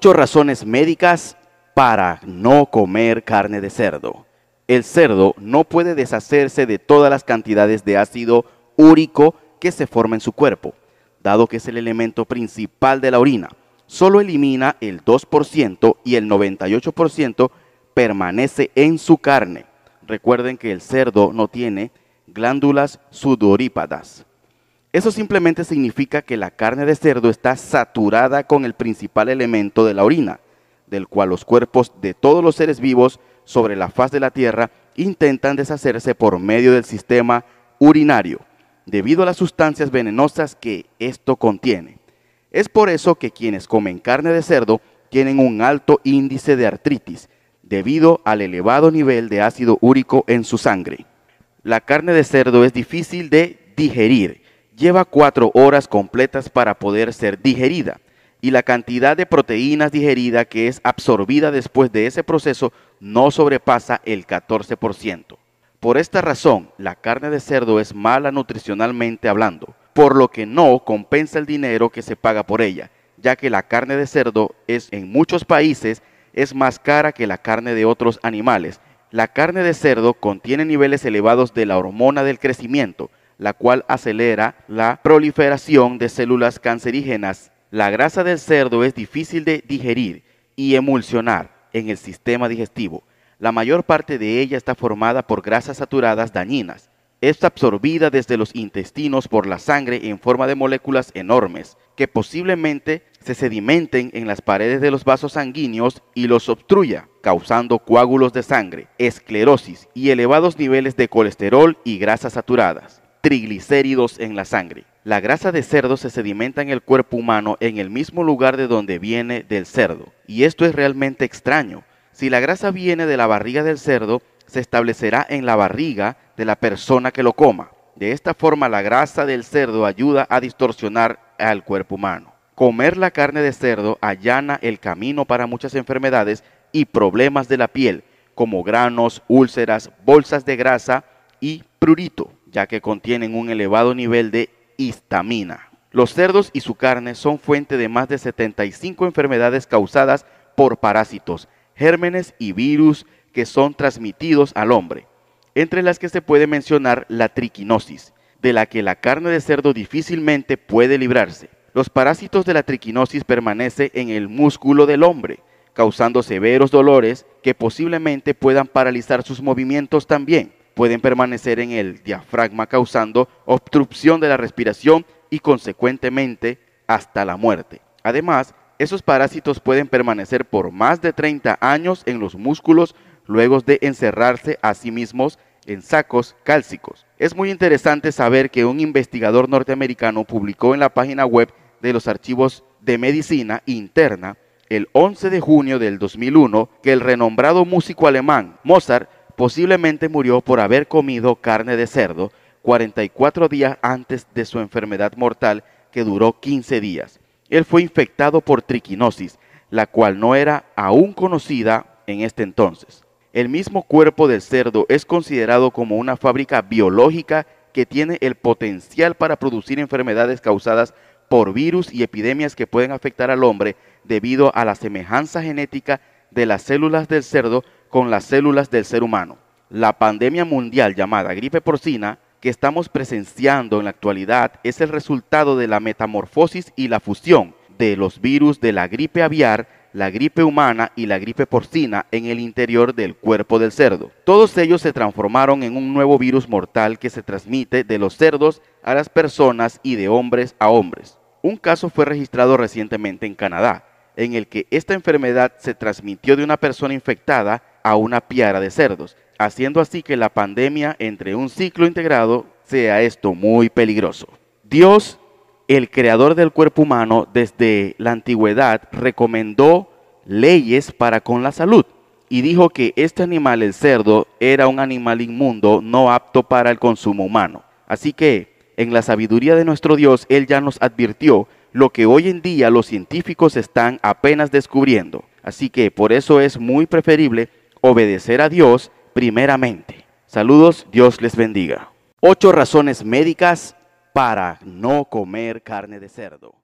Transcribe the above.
Ocho razones médicas para no comer carne de cerdo. El cerdo no puede deshacerse de todas las cantidades de ácido úrico que se forma en su cuerpo, dado que es el elemento principal de la orina. Solo elimina el 2% y el 98% permanece en su carne. Recuerden que el cerdo no tiene glándulas sudorípadas. Eso simplemente significa que la carne de cerdo está saturada con el principal elemento de la orina, del cual los cuerpos de todos los seres vivos sobre la faz de la tierra intentan deshacerse por medio del sistema urinario, debido a las sustancias venenosas que esto contiene. Es por eso que quienes comen carne de cerdo tienen un alto índice de artritis, debido al elevado nivel de ácido úrico en su sangre. La carne de cerdo es difícil de digerir lleva cuatro horas completas para poder ser digerida y la cantidad de proteínas digerida que es absorbida después de ese proceso no sobrepasa el 14%. Por esta razón, la carne de cerdo es mala nutricionalmente hablando, por lo que no compensa el dinero que se paga por ella, ya que la carne de cerdo es en muchos países es más cara que la carne de otros animales. La carne de cerdo contiene niveles elevados de la hormona del crecimiento, la cual acelera la proliferación de células cancerígenas. La grasa del cerdo es difícil de digerir y emulsionar en el sistema digestivo. La mayor parte de ella está formada por grasas saturadas dañinas. Es absorbida desde los intestinos por la sangre en forma de moléculas enormes que posiblemente se sedimenten en las paredes de los vasos sanguíneos y los obstruya, causando coágulos de sangre, esclerosis y elevados niveles de colesterol y grasas saturadas triglicéridos en la sangre. La grasa de cerdo se sedimenta en el cuerpo humano en el mismo lugar de donde viene del cerdo. Y esto es realmente extraño. Si la grasa viene de la barriga del cerdo, se establecerá en la barriga de la persona que lo coma. De esta forma, la grasa del cerdo ayuda a distorsionar al cuerpo humano. Comer la carne de cerdo allana el camino para muchas enfermedades y problemas de la piel, como granos, úlceras, bolsas de grasa y prurito ya que contienen un elevado nivel de histamina. Los cerdos y su carne son fuente de más de 75 enfermedades causadas por parásitos, gérmenes y virus que son transmitidos al hombre, entre las que se puede mencionar la triquinosis, de la que la carne de cerdo difícilmente puede librarse. Los parásitos de la triquinosis permanecen en el músculo del hombre, causando severos dolores que posiblemente puedan paralizar sus movimientos también pueden permanecer en el diafragma causando obstrucción de la respiración y consecuentemente hasta la muerte. Además, esos parásitos pueden permanecer por más de 30 años en los músculos luego de encerrarse a sí mismos en sacos cálcicos. Es muy interesante saber que un investigador norteamericano publicó en la página web de los archivos de medicina interna el 11 de junio del 2001 que el renombrado músico alemán Mozart Posiblemente murió por haber comido carne de cerdo 44 días antes de su enfermedad mortal que duró 15 días. Él fue infectado por triquinosis, la cual no era aún conocida en este entonces. El mismo cuerpo del cerdo es considerado como una fábrica biológica que tiene el potencial para producir enfermedades causadas por virus y epidemias que pueden afectar al hombre debido a la semejanza genética de las células del cerdo con las células del ser humano. La pandemia mundial llamada gripe porcina que estamos presenciando en la actualidad es el resultado de la metamorfosis y la fusión de los virus de la gripe aviar, la gripe humana y la gripe porcina en el interior del cuerpo del cerdo. Todos ellos se transformaron en un nuevo virus mortal que se transmite de los cerdos a las personas y de hombres a hombres. Un caso fue registrado recientemente en Canadá, en el que esta enfermedad se transmitió de una persona infectada a una piara de cerdos, haciendo así que la pandemia entre un ciclo integrado sea esto muy peligroso. Dios, el creador del cuerpo humano desde la antigüedad, recomendó leyes para con la salud y dijo que este animal, el cerdo, era un animal inmundo no apto para el consumo humano. Así que, en la sabiduría de nuestro Dios, Él ya nos advirtió lo que hoy en día los científicos están apenas descubriendo. Así que por eso es muy preferible obedecer a Dios primeramente. Saludos, Dios les bendiga. Ocho razones médicas para no comer carne de cerdo.